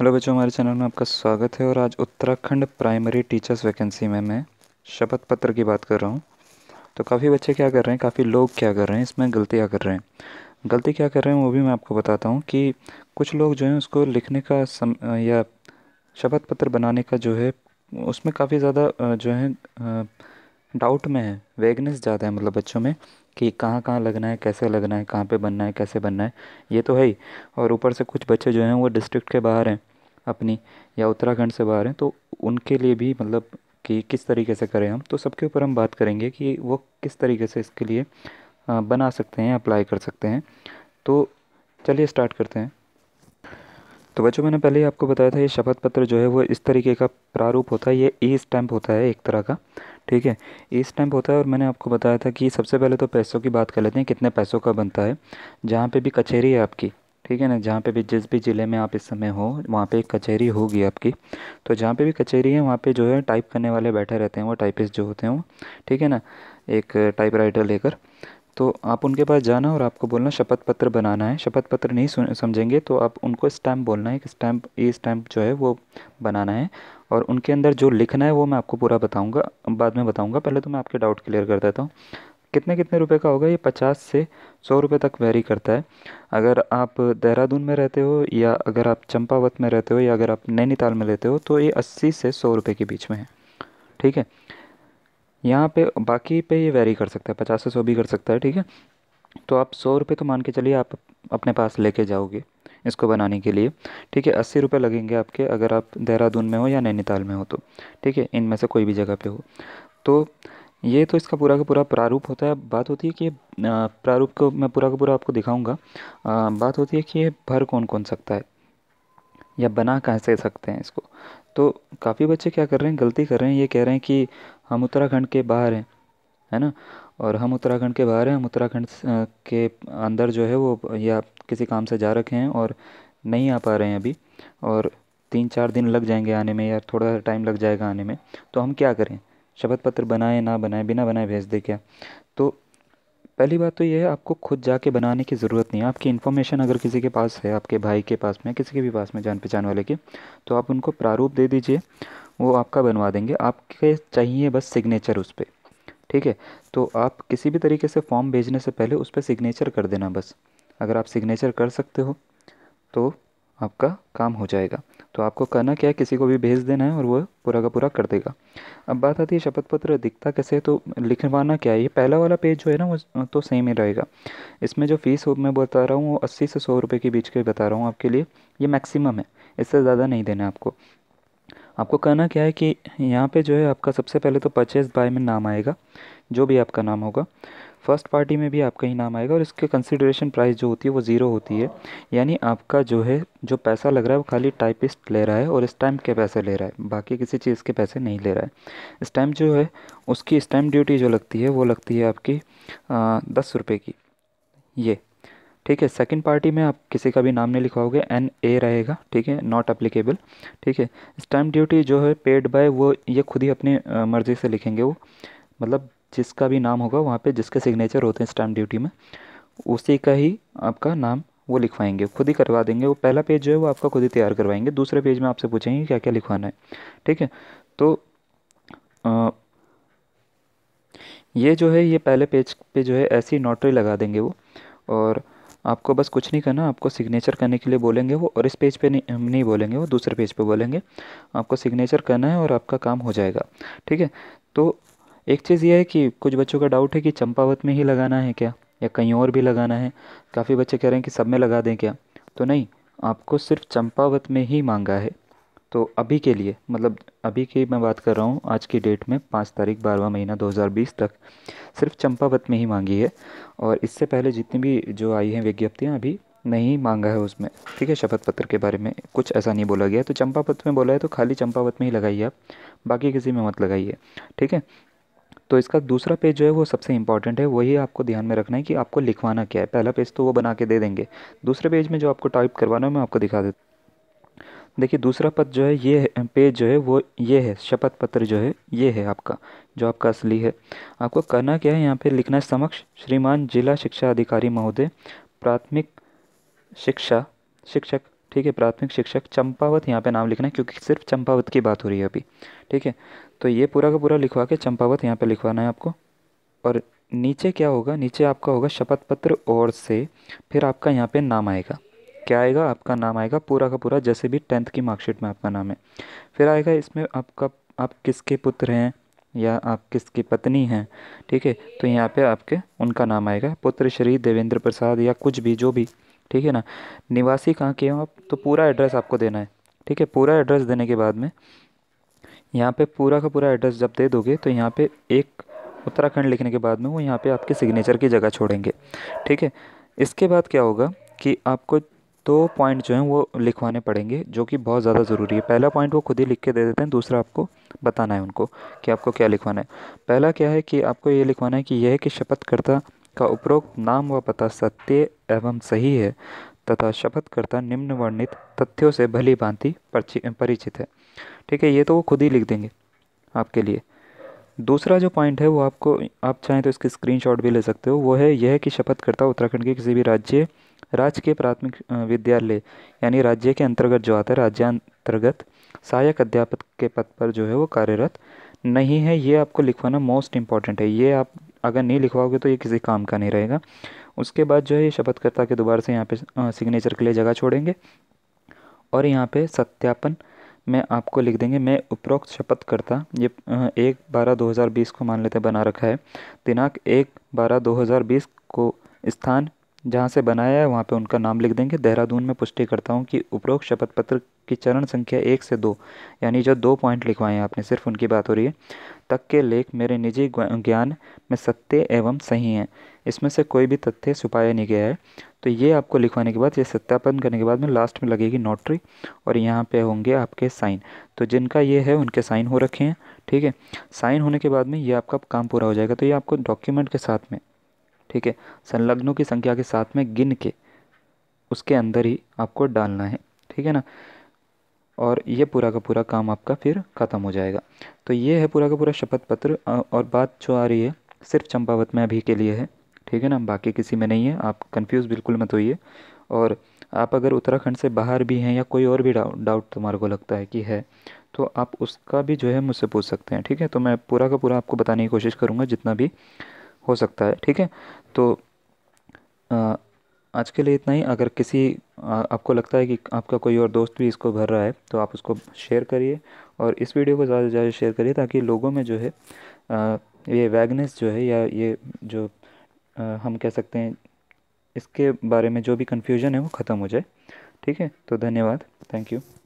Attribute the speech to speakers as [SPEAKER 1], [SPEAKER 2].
[SPEAKER 1] hello बच्चों हमारे channel में आपका स्वागत है और आज उत्तराखंड प्राइमरी टीचर्स वैकेंसी में मैं शपथ पत्र की बात कर रहा हूँ तो काफ़ी बच्चे क्या कर रहे हैं काफ़ी लोग क्या कर रहे हैं इसमें गलतियाँ कर रहे हैं गलती क्या कर रहे हैं वो भी मैं आपको बताता हूँ कि कुछ लोग जो हैं उसको लिखने का सम या शपथ पत्र बनाने का जो है उसमें काफ़ी ज़्यादा जो है डाउट में है वेगनेस ज़्यादा है मतलब बच्चों में कि कहाँ कहाँ लगना है कैसे लगना है कहाँ पे बनना है कैसे बनना है ये तो है ही और ऊपर से कुछ बच्चे जो हैं वो डिस्ट्रिक्ट के बाहर हैं अपनी या उत्तराखंड से बाहर हैं तो उनके लिए भी मतलब कि किस तरीके से करें हम तो सबके ऊपर हम बात करेंगे कि वो किस तरीके से इसके लिए बना सकते हैं अप्लाई कर सकते हैं तो चलिए स्टार्ट करते हैं तो बच्चों मैंने पहले ही आपको बताया था ये शपथ पत्र जो है वो इस तरीके का प्रारूप होता है ये ई स्टैंप होता है एक तरह का ठीक है ई स्टैंप होता है और मैंने आपको बताया था कि सबसे पहले तो पैसों की बात कर लेते हैं कितने पैसों का बनता है जहाँ पे भी कचहरी है आपकी ठीक है ना जहाँ पे भी जिस भी ज़िले में आप इस समय हो वहाँ पे एक कचहरी होगी आपकी तो जहाँ पे भी कचहरी है वहाँ पे जो है टाइप करने वाले बैठे रहते हैं वो टाइपिस्ट जो होते हैं वो ठीक है ना एक टाइपराइटर लेकर तो आप उनके पास जाना और आपको बोलना शपथ पत्र बनाना है शपथ पत्र नहीं समझेंगे तो आप उनको स्टैम्प बोलना है कि स्टैम्प ये स्टैम्प जो है वो बनाना है और उनके अंदर जो लिखना है वो मैं आपको पूरा बताऊँगा बाद में बताऊँगा पहले तो मैं आपके डाउट क्लियर कर देता हूँ कितने कितने रुपए का होगा ये पचास से सौ रुपये तक वेरी करता है अगर आप देहरादून में रहते हो या अगर आप चंपावत में रहते हो या अगर आप नैनीताल में रहते हो तो ये अस्सी से सौ रुपये के बीच में है ठीक है यहाँ पे बाकी पे ये वेरी कर सकता है पचास से सौ भी कर सकता है ठीक है तो आप सौ रुपये तो मान के चलिए आप अपने पास लेके जाओगे इसको बनाने के लिए ठीक है अस्सी रुपये लगेंगे आपके अगर आप देहरादून में हो या नैनीताल में हो तो ठीक है इनमें से कोई भी जगह पर हो तो ये तो इसका पूरा का पूरा प्रारूप होता है बात होती है कि प्रारूप को मैं पूरा का पूरा आपको दिखाऊंगा बात होती है कि ये भर कौन कौन सकता है या बना कैसे सकते हैं इसको तो काफ़ी बच्चे क्या कर रहे हैं गलती कर रहे हैं ये कह रहे हैं कि हम उत्तराखंड के बाहर हैं है ना और हम उत्तराखंड के बाहर हैं हम उत्तराखंड के अंदर जो है वो या किसी काम से जा रखे हैं और नहीं आ पा रहे हैं अभी और तीन चार दिन लग जाएंगे आने में या थोड़ा टाइम लग जाएगा आने में तो हम क्या करें शपथ पत्र बनाएं ना बनाएं बिना बनाए भेज दें क्या तो पहली बात तो ये है आपको खुद जाके बनाने की ज़रूरत नहीं है आपकी इन्फॉर्मेशन अगर किसी के पास है आपके भाई के पास में किसी के भी पास में जान पहचान वाले के तो आप उनको प्रारूप दे दीजिए वो आपका बनवा देंगे आपके चाहिए बस सिग्नेचर उस पर ठीक है तो आप किसी भी तरीके से फॉर्म भेजने से पहले उस पर सिग्नेचर कर देना बस अगर आप सिग्नेचर कर सकते हो तो आपका काम हो जाएगा तो आपको करना क्या है किसी को भी भेज देना है और वो पूरा का पूरा कर देगा अब बात आती है शपथ पत्र दिखता कैसे तो लिखवाना क्या है ये पहला वाला पेज जो है ना वो तो सेम ही रहेगा इसमें जो फ़ीस मैं बता रहा हूँ वो अस्सी से सौ रुपये के बीच के बता रहा हूँ आपके लिए ये मैक्सिमम है इससे ज़्यादा नहीं देना आपको आपको करना क्या है कि यहाँ पर जो है आपका सबसे पहले तो परचेज बाय में नाम आएगा जो भी आपका नाम होगा फर्स्ट पार्टी में भी आपका ही नाम आएगा और इसके कंसिडरेशन प्राइस जो होती है वो ज़ीरो होती है यानी आपका जो है जो पैसा लग रहा है वो खाली टाइपिस्ट ले रहा है और स्टैम्प के पैसे ले रहा है बाकी किसी चीज़ के पैसे नहीं ले रहा है स्टैम्प जो है उसकी स्टैम्प ड्यूटी जो लगती है वो लगती है आपकी आ, दस रुपये की ये ठीक है सेकंड पार्टी में आप किसी का भी नाम नहीं लिखवाओगे एन ए रहेगा ठीक है नॉट अप्लीकेबल ठीक है स्टैम्प ड्यूटी जो है पेड बाय वो ये खुद ही अपनी मर्ज़ी से लिखेंगे वो मतलब जिसका भी नाम होगा वहाँ पे जिसके सिग्नेचर होते हैं स्टैम्प ड्यूटी में उसी का ही आपका नाम वो लिखवाएंगे खुद ही करवा देंगे वो पहला पेज जो है वो आपका खुद ही तैयार करवाएंगे दूसरे पेज में आपसे पूछेंगे क्या क्या लिखवाना है ठीक है तो आ, ये जो है ये पहले पेज पे जो है ऐसी नोटरी लगा देंगे वो और आपको बस कुछ नहीं करना आपको सिग्नेचर करने के लिए बोलेंगे वो और इस पेज पे नहीं नहीं बोलेंगे वो दूसरे पेज पे बोलेंगे आपको सिग्नेचर करना है और आपका काम हो जाएगा ठीक है तो एक चीज़ यह है कि कुछ बच्चों का डाउट है कि चंपावत में ही लगाना है क्या या कहीं और भी लगाना है काफ़ी बच्चे कह रहे हैं कि सब में लगा दें क्या तो नहीं आपको सिर्फ चंपावत में ही मांगा है तो अभी के लिए मतलब अभी की मैं बात कर रहा हूँ आज की डेट में पाँच तारीख बारहवा महीना 2020 तक सिर्फ चंपावत में ही मांगी है और इससे पहले जितनी भी जो आई हैं विज्ञप्तियाँ अभी नहीं मांगा है उसमें ठीक है शपथ पत्र के बारे में कुछ ऐसा नहीं बोला गया तो चंपावत में बोला है तो खाली चंपावत में ही लगाइए आप बाकी किसी में मत लगाइए ठीक है तो इसका दूसरा पेज जो है वो सबसे इंपॉर्टेंट है वही आपको ध्यान में रखना है कि आपको लिखवाना क्या है पहला पेज तो वो बना के दे देंगे दूसरे पेज में जो आपको टाइप करवाना है मैं आपको दिखा देता देखिए दूसरा पद जो है ये है पेज जो है वो ये है शपथ पत्र जो है ये है आपका जो आपका असली है आपको करना क्या है यहाँ पे लिखना है समक्ष श्रीमान जिला शिक्षा अधिकारी महोदय प्राथमिक शिक्षा शिक्षक ठीक है प्राथमिक शिक्षक चंपावत यहाँ पे नाम लिखना है क्योंकि सिर्फ चंपावत की बात हो रही है अभी ठीक है तो ये पूरा का पूरा लिखवा के चंपावत यहाँ पे लिखवाना है आपको और नीचे क्या होगा नीचे आपका होगा शपथ पत्र और से फिर आपका यहाँ पे नाम आएगा क्या आएगा आपका नाम आएगा पूरा का पूरा जैसे भी टेंथ की मार्कशीट में आपका नाम है फिर आएगा इसमें आपका आप किसके पुत्र हैं या आप किसकी पत्नी हैं ठीक है तो यहाँ पे आपके उनका नाम आएगा पुत्र श्री देवेंद्र प्रसाद या कुछ भी जो भी ठीक है ना निवासी कहाँ के हो आप तो पूरा एड्रेस आपको देना है ठीक है पूरा एड्रेस देने के बाद में यहाँ पे पूरा का पूरा एड्रेस जब दे दोगे तो यहाँ पे एक उत्तराखंड लिखने के बाद में वो यहाँ पे आपके सिग्नेचर की जगह छोड़ेंगे ठीक है इसके बाद क्या होगा कि आपको दो पॉइंट जो हैं वो लिखवाने पड़ेंगे जो कि बहुत ज़्यादा ज़रूरी है पहला पॉइंट वो खुद ही लिख के दे देते हैं दूसरा आपको बताना है उनको कि आपको क्या लिखवाना है पहला क्या है कि आपको ये लिखवाना है कि यह है कि शपथकर्ता का उपरोक्त नाम व पता सत्य एवं सही है तथा शपथकर्ता निम्न वर्णित तथ्यों से भली भांति परिचित है ठीक है ये तो वो खुद ही लिख देंगे आपके लिए दूसरा जो पॉइंट है वो आपको आप चाहें तो इसकी स्क्रीनशॉट भी ले सकते हो वो है यह कि शपथकर्ता उत्तराखंड के किसी भी राज्य राज्य के प्राथमिक विद्यालय यानी राज्य के अंतर्गत जो आता है राज्यांतर्गत सहायक अध्यापक के पद पर जो है वो कार्यरत नहीं है ये आपको लिखवाना मोस्ट इम्पॉर्टेंट है ये आप अगर नहीं लिखवाओगे तो ये किसी काम का नहीं रहेगा उसके बाद जो है शपथकर्ता के दोबारा से यहाँ पे सिग्नेचर के लिए जगह छोड़ेंगे और यहाँ पे सत्यापन में आपको लिख देंगे मैं उपरोक्त शपथकर्ता ये एक बारह दो हज़ार बीस को मान लेते बना रखा है दिनांक एक बारह दो हज़ार बीस को स्थान जहाँ से बनाया है वहाँ पे उनका नाम लिख देंगे देहरादून में पुष्टि करता हूँ कि उपरोक्त शपथ पत्र की चरण संख्या एक से दो यानी जो दो पॉइंट लिखवाए हैं आपने सिर्फ उनकी बात हो रही है तक के लेख मेरे निजी ज्ञान में सत्य एवं सही हैं इसमें से कोई भी तथ्य छुपाया नहीं गया है तो ये आपको लिखवाने के बाद ये सत्यापन करने के बाद में लास्ट में लगेगी नोटरी और यहाँ पे होंगे आपके साइन तो जिनका ये है उनके साइन हो रखे हैं ठीक है साइन होने के बाद में ये आपका काम पूरा हो जाएगा तो ये आपको डॉक्यूमेंट के साथ में ठीक है संलग्नों की संख्या के साथ में गिन के उसके अंदर ही आपको डालना है ठीक है ना और ये पूरा का पूरा काम आपका फिर ख़त्म हो जाएगा तो ये है पूरा का पूरा शपथ पत्र और बात जो आ रही है सिर्फ चंपावत में अभी के लिए है ठीक है ना बाकी किसी में नहीं है आप कंफ्यूज बिल्कुल मत होइए और आप अगर उत्तराखंड से बाहर भी हैं या कोई और भी डाउट डाउट तुम्हारे को लगता है कि है तो आप उसका भी जो है मुझसे पूछ सकते हैं ठीक है तो मैं पूरा का पूरा आपको बताने की कोशिश करूँगा जितना भी हो सकता है ठीक है तो आ, आज के लिए इतना ही अगर किसी आ, आपको लगता है कि आपका कोई और दोस्त भी इसको भर रहा है तो आप उसको शेयर करिए और इस वीडियो को ज़्यादा से ज़्यादा शेयर करिए ताकि लोगों में जो है आ, ये वैगनेस जो है या ये जो आ, हम कह सकते हैं इसके बारे में जो भी कन्फ्यूजन है वो ख़त्म हो जाए ठीक है तो धन्यवाद थैंक यू